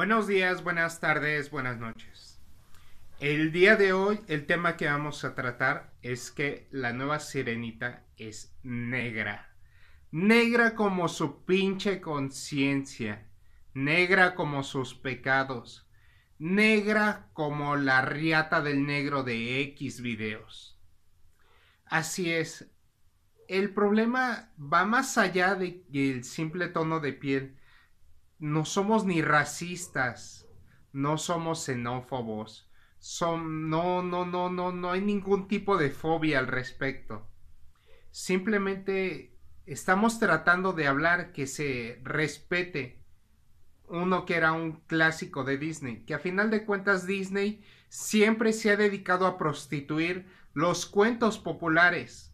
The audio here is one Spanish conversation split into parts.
Buenos días, buenas tardes, buenas noches. El día de hoy el tema que vamos a tratar es que la nueva sirenita es negra. Negra como su pinche conciencia, negra como sus pecados, negra como la riata del negro de X videos. Así es, el problema va más allá del simple tono de piel no somos ni racistas, no somos xenófobos, son, no, no, no, no, no hay ningún tipo de fobia al respecto. Simplemente estamos tratando de hablar que se respete uno que era un clásico de Disney, que a final de cuentas Disney siempre se ha dedicado a prostituir los cuentos populares,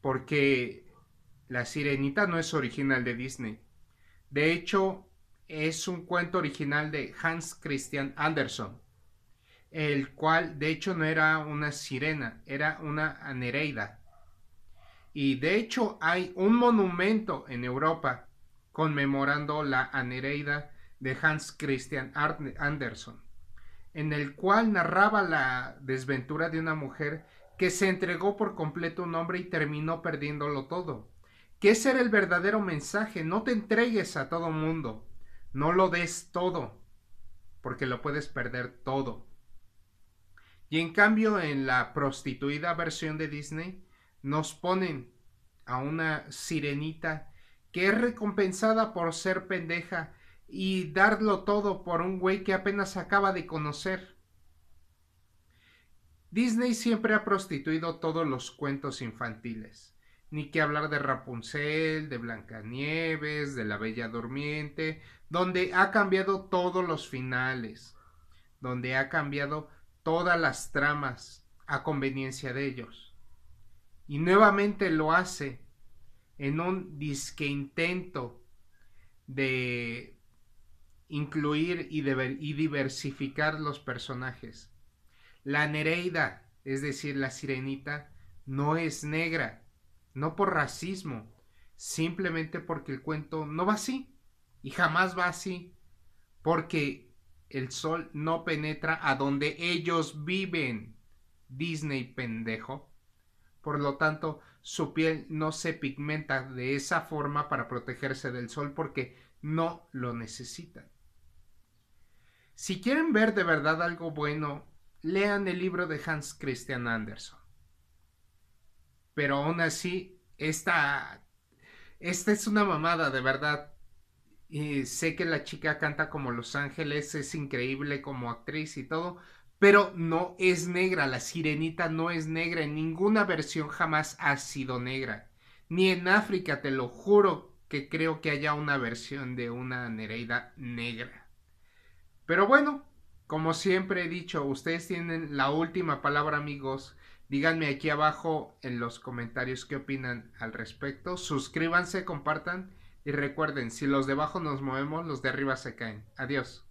porque la sirenita no es original de Disney. De hecho, es un cuento original de Hans Christian Andersen, el cual de hecho no era una sirena, era una anereida Y de hecho hay un monumento en Europa conmemorando la anereida de Hans Christian Andersen, en el cual narraba la desventura de una mujer que se entregó por completo a un hombre y terminó perdiéndolo todo. ¿Qué ese el verdadero mensaje, no te entregues a todo mundo, no lo des todo, porque lo puedes perder todo. Y en cambio, en la prostituida versión de Disney, nos ponen a una sirenita que es recompensada por ser pendeja y darlo todo por un güey que apenas acaba de conocer. Disney siempre ha prostituido todos los cuentos infantiles ni que hablar de Rapunzel, de Blancanieves, de La Bella Durmiente, donde ha cambiado todos los finales, donde ha cambiado todas las tramas a conveniencia de ellos. Y nuevamente lo hace en un disque intento de incluir y, y diversificar los personajes. La Nereida, es decir, la sirenita, no es negra, no por racismo, simplemente porque el cuento no va así y jamás va así, porque el sol no penetra a donde ellos viven, Disney pendejo. Por lo tanto, su piel no se pigmenta de esa forma para protegerse del sol porque no lo necesitan. Si quieren ver de verdad algo bueno, lean el libro de Hans Christian Andersen pero aún así, esta, esta es una mamada, de verdad. Y sé que la chica canta como Los Ángeles, es increíble como actriz y todo, pero no es negra, la sirenita no es negra, en ninguna versión jamás ha sido negra. Ni en África, te lo juro que creo que haya una versión de una Nereida negra. Pero bueno, como siempre he dicho, ustedes tienen la última palabra, amigos. Díganme aquí abajo en los comentarios qué opinan al respecto. Suscríbanse, compartan y recuerden, si los de abajo nos movemos, los de arriba se caen. Adiós.